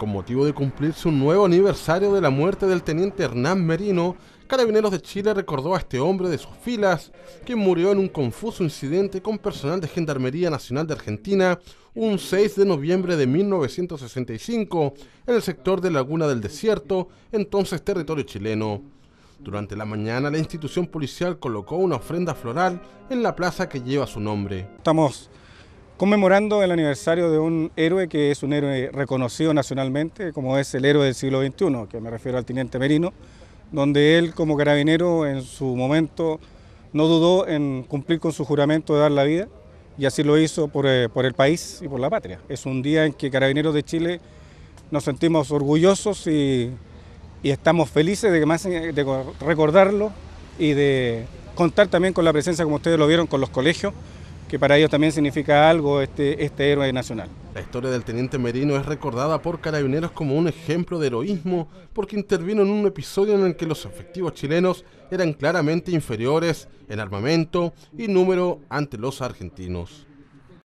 Con motivo de cumplirse un nuevo aniversario de la muerte del teniente Hernán Merino, Carabineros de Chile recordó a este hombre de sus filas, que murió en un confuso incidente con personal de Gendarmería Nacional de Argentina un 6 de noviembre de 1965 en el sector de Laguna del Desierto, entonces territorio chileno. Durante la mañana la institución policial colocó una ofrenda floral en la plaza que lleva su nombre. Estamos conmemorando el aniversario de un héroe que es un héroe reconocido nacionalmente, como es el héroe del siglo XXI, que me refiero al teniente Merino, donde él como carabinero en su momento no dudó en cumplir con su juramento de dar la vida y así lo hizo por, eh, el país y por la patria. Es un día en que carabineros de Chile nos sentimos orgullosos y, y estamos felices de, de recordarlo y de contar también con la presencia, como ustedes lo vieron, con los colegios que para ellos también significa algo este, este héroe nacional. La historia del teniente Merino es recordada por carabineros como un ejemplo de heroísmo porque intervino en un episodio en el que los efectivos chilenos eran claramente inferiores en armamento y número ante los argentinos.